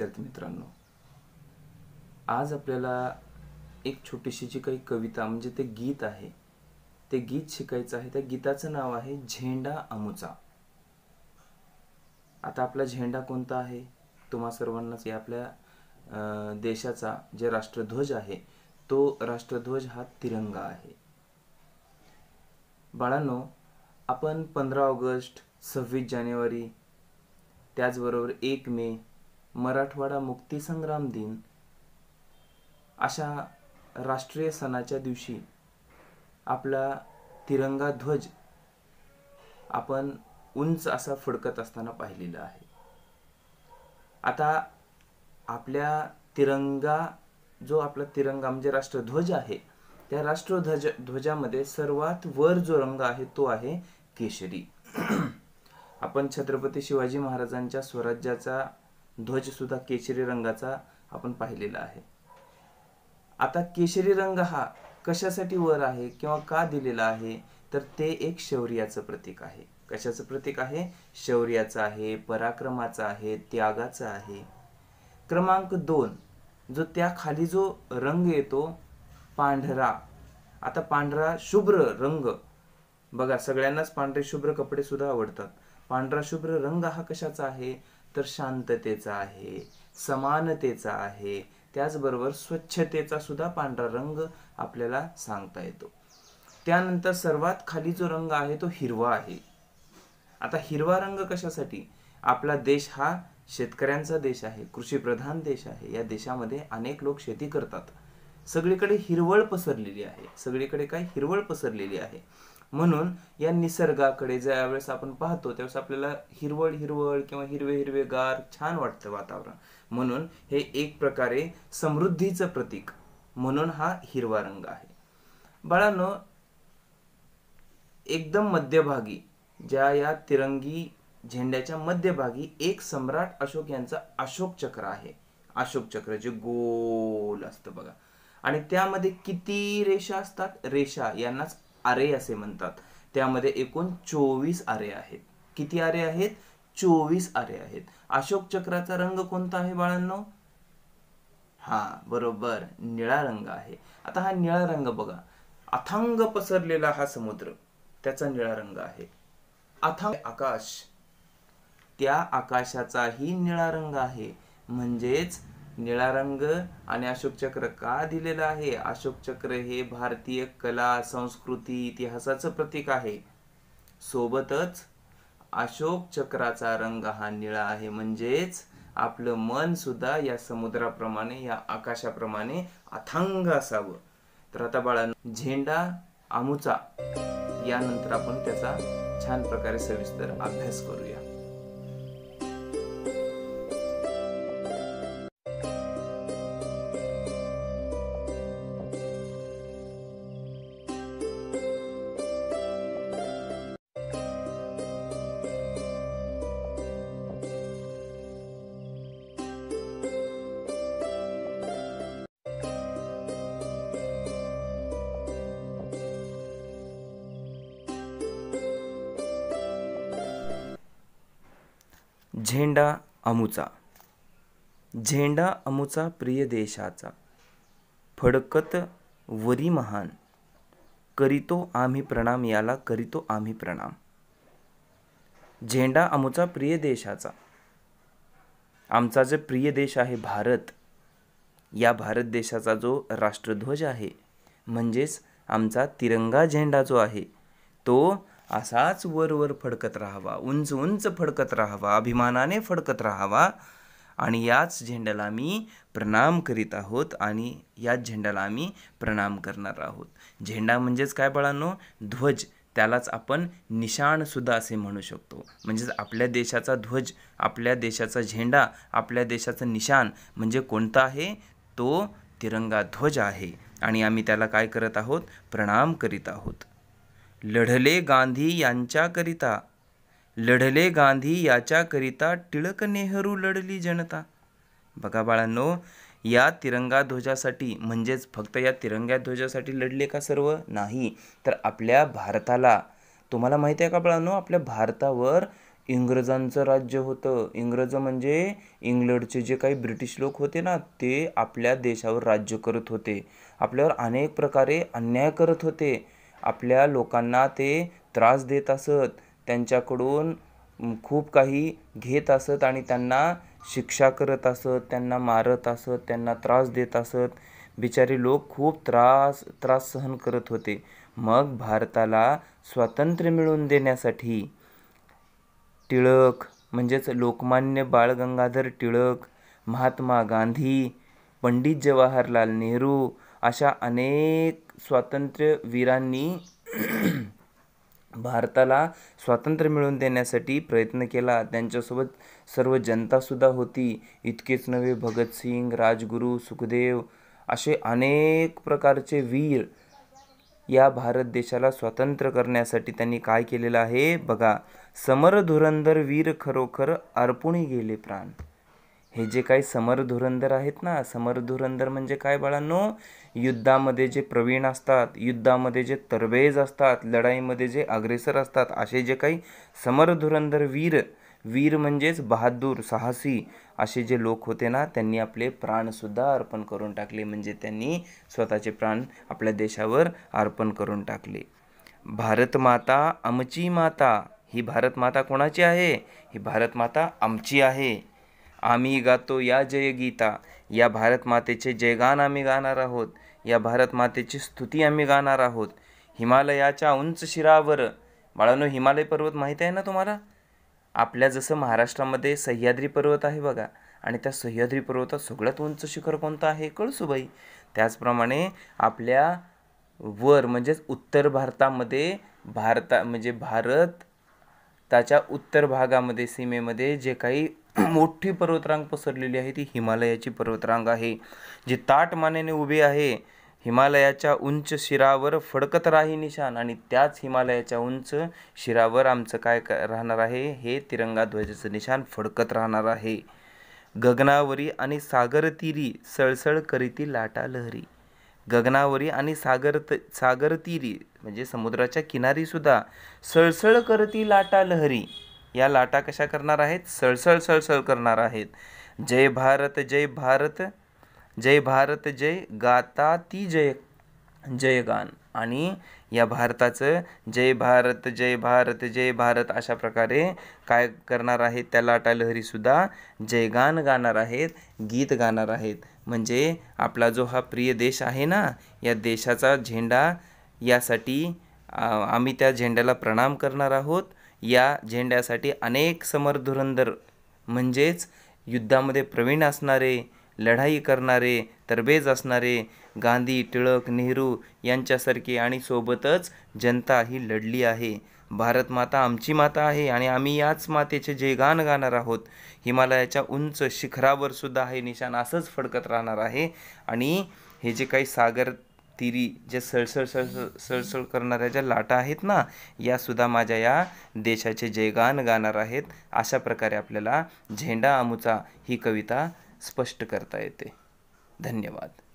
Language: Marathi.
विद्यार्थी मित्रांनो आज आपल्याला एक छोटीशी जी काही कविता म्हणजे ते गीत आहे ते गीत शिकायचं आहे त्या गीताचं नाव आहे झेंडा अमुचा आता आपला झेंडा कोणता आहे तुम्हा सर्वांनाच आपल्या देशाचा जे राष्ट्रध्वज आहे तो राष्ट्रध्वज हा तिरंगा आहे बाळांनो आपण पंधरा ऑगस्ट सव्वीस जानेवारी त्याचबरोबर एक मे मराठवाडा मुक्तीसंग्राम दिन अशा राष्ट्रीय सणाच्या दिवशी आपला तिरंगा ध्वज आपण उंच असा फडकत असताना पाहिलेला आहे आता आपल्या तिरंगा जो आपला तिरंगा म्हणजे राष्ट्रध्वज आहे त्या राष्ट्रध्वज ध्वजामध्ये सर्वात वर जो रंग आहे तो आहे केशरी आपण छत्रपती शिवाजी महाराजांच्या स्वराज्याचा सुद्धा केशरी रंगाचा आपण पाहिलेला आहे आता केशरी रंग हा कशासाठी वर आहे किंवा का दिलेला आहे तर ते एक शौर्याचं प्रतीक आहे कशाचं प्रतीक आहे शौर्याचं आहे पराक्रमाचं आहे त्यागाचं आहे क्रमांक दोन जो त्या खाली जो रंग येतो पांढरा आता पांढरा शुभ्र रंग बघा सगळ्यांनाच पांढरे शुभ्र कपडे सुद्धा आवडतात पांढरा शुभ्र रंग हा कशाचा आहे तर शांततेचा आहे समानतेचा आहे त्याचबरोबर स्वच्छतेचा सुद्धा पांढरा रंग आपल्याला सांगता येतो त्यानंतर सर्वात खाली जो रंग आहे तो हिरवा आहे आता हिरवा रंग कशासाठी आपला देश हा शेतकऱ्यांचा देश आहे कृषीप्रधान देश आहे या देशामध्ये अनेक लोक शेती करतात सगळीकडे हिरवळ पसरलेली आहे सगळीकडे काय हिरवळ पसरलेली आहे म्हणून या निसर्गाकडे वेळेस आपण पाहतो त्यावेळेस आपल्याला हिरवळ हिरवळ किंवा हिरवे हिरवे गार छान वाटतं वातावरण म्हणून हे एक प्रकारे समृद्धीचं प्रतीक म्हणून हा हिरवा रंग आहे बाळांनो एकदम मध्यभागी ज्या या तिरंगी झेंड्याच्या मध्यभागी एक सम्राट अशोक यांचा अशोक चक्र आहे अशोक चक्र जे गोल असतं बघा आणि त्यामध्ये किती रेषा असतात रेषा यांनाच आरे असे म्हणतात त्यामध्ये एकूण चोवीस आरे आहेत किती आरे आहेत चोवीस आरे आहेत अशोक चक्राचा रंग कोणता आहे बाळांनो हा बरोबर निळा रंग आहे आता हा निळा रंग बघा अथांग पसरलेला हा समुद्र त्याचा निळा रंग आहे अथांग आकाश त्या आकाशाचाही निळा रंग आहे म्हणजेच निळा रंग आणि अशोक चक्र का दिलेलं आहे अशोक चक्र हे भारतीय कला संस्कृती इतिहासाचं प्रतीक आहे सोबतच अशोक चक्राचा रंग हा निळा आहे म्हणजेच आपलं मन सुद्धा या समुद्राप्रमाणे या आकाशाप्रमाणे अथांग असावं तर आता बाळा झेंडा आमुचा यानंतर आपण त्याचा छान प्रकारे सविस्तर अभ्यास करूया झेंडा अमुचा झेंडा अमुचा प्रिय देशाचा फडकत वरी महान करीतो आम्ही प्रणाम याला करीतो आम्ही प्रणाम झेंडा अमुचा प्रिय देशाचा आमचा जे प्रिय देश आहे भारत या भारत देशाचा जो राष्ट्रध्वज आहे म्हणजेच आमचा तिरंगा झेंडा जो आहे तो असाच वरवर फडकत राहावा उंच उंच फडकत राहावा अभिमानाने फडकत राहावा आणि याच झेंड्याला आम्ही प्रणाम करीत आहोत आणि याच झेंड्याला आम्ही प्रणाम करणार आहोत झेंडा म्हणजेच काय बाळांनो ध्वज त्यालाच आपण निशाणसुद्धा असे म्हणू शकतो म्हणजेच आपल्या देशाचा ध्वज आपल्या देशाचा झेंडा आपल्या देशाचं निशाण म्हणजे कोणता आहे तो तिरंगा ध्वज आहे आणि आम्ही त्याला काय करत आहोत प्रणाम करीत आहोत लढले गांधी यांच्याकरिता लढले गांधी याच्याकरिता टिळक नेहरू लढली जनता बघा बाळांनो या तिरंगा ध्वजासाठी म्हणजेच फक्त या तिरंग्या ध्वजासाठी लढले का सर्व नाही तर आपल्या भारताला तुम्हाला माहिती आहे का बाळांनो आपल्या भारतावर इंग्रजांचं राज्य होतं इंग्रज म्हणजे इंग्लंडचे जे काही ब्रिटिश लोक होते ना ते आपल्या देशावर राज्य करत होते आपल्यावर अनेक प्रकारे अन्याय करत होते आपल्या लोकांना ते त्रास देत असत त्यांच्याकडून खूप काही घेत असत आणि त्यांना शिक्षा करत असत त्यांना मारत असत त्यांना त्रास देत असत बिचारे लोक खूप त्रास त्रास सहन करत होते मग भारताला स्वातंत्र्य मिळवून देण्यासाठी टिळक म्हणजेच लोकमान्य बाळ गंगाधर टिळक महात्मा गांधी पंडित जवाहरलाल नेहरू अशा अनेक स्वातंत्र्य वीरांनी भारताला स्वातंत्र्य मिळवून देण्यासाठी प्रयत्न केला त्यांच्यासोबत सर्व जनतासुद्धा होती इतकेच नव्हे भगतसिंग राजगुरू सुखदेव असे अनेक प्रकारचे वीर या भारत देशाला स्वातंत्र्य करण्यासाठी त्यांनी काय केलेलं आहे बघा समर धुरंधर वीर खरोखर अर्पुणी गेले प्राण हे जे काही समर धुरंदर आहेत ना समर धुरंधर म्हणजे काय बाळांनो युद्धामध्ये जे प्रवीण असतात युद्धामध्ये जे तरबेज असतात लढाईमध्ये जे अग्रेसर असतात असे जे काही समर धुरंधर वीर वीर म्हणजेच बहादूर साहसी असे जे लोक होते ना त्यांनी आपले प्राणसुद्धा अर्पण करून टाकले म्हणजे त्यांनी स्वतःचे प्राण आपल्या देशावर अर्पण करून टाकले भारत माता आमची माता ही भारत माता कोणाची आहे ही भारत माता आमची आहे आम्ही गातो या जयगीता या भारत मातेचे जयगान आम्ही गाणार आहोत या भारत मातेची स्तुती आम्ही गाणार आहोत हिमालयाच्या उंच शिरावर बाळांनो हिमालय पर्वत माहीत आहे ना तुम्हाला आपल्या जसं महाराष्ट्रामध्ये सह्याद्री पर्वत आहे बघा आणि त्या सह्याद्री पर्वतात सगळ्यात उंच शिखर कोणतं आहे कळसूबाई त्याचप्रमाणे आपल्या वर म्हणजेच उत्तर भारतामध्ये भारता म्हणजे भारत त्याच्या उत्तर भागामध्ये सीमेमध्ये जे काही मोठी पर्वतरांग पसरलेली आहे ती हिमालयाची पर्वतरांग आहे जी ताटमानेने उभी आहे हिमालयाच्या उंच शिरावर फडकत राही निशान आणि त्याच हिमालयाच्या उंच शिरावर आमचं काय राहणार आहे हे तिरंगा ध्वजाचं निशान फडकत राहणार आहे गगनावरी आणि सागरतीरी सळसळ करीती लाटा लहरी गगनावरी आणि सागर सागरतीरी म्हणजे समुद्राच्या किनारीसुद्धा सळसळ करती लाटा लहरी या लाटा कशा करणार आहेत सळसळ सळसळ करणार आहेत जय भारत जय भारत जय भारत जय गाता ती जय जयगान आणि या भारताचं जय भारत जय भारत जय भारत अशा प्रकारे काय करणार आहेत त्या लाटा लहरीसुद्धा जयगान गाणार आहेत गीत गाणार आहेत म्हणजे आपला जो हा प्रिय देश आहे ना या देशाचा झेंडा यासाठी आम्ही त्या झेंड्याला प्रणाम करणार आहोत या झेंड्यासाठी अनेक समर म्हणजेच युद्धामध्ये प्रवीण असणारे लढाई करणारे तरबेज असणारे गांधी टिळक नेहरू यांच्यासारखे आणि सोबतच जनता ही लढली आहे भारत माता आमची माता आहे आणि आम्ही याच मातेचे जे गाण गाणार आहोत हिमालयाच्या उंच शिखरावर सुद्धा हे निशाण असंच फडकत राहणार आहे आणि हे जे काही सागर तिरी जे सळसळ सळसळ सळसळ करणाऱ्या ज्या लाटा आहेत ना यासुद्धा माझ्या या देशाचे जयगान गाणार आहेत अशा प्रकारे आपल्याला झेंडा आमुचा ही कविता स्पष्ट करता येते धन्यवाद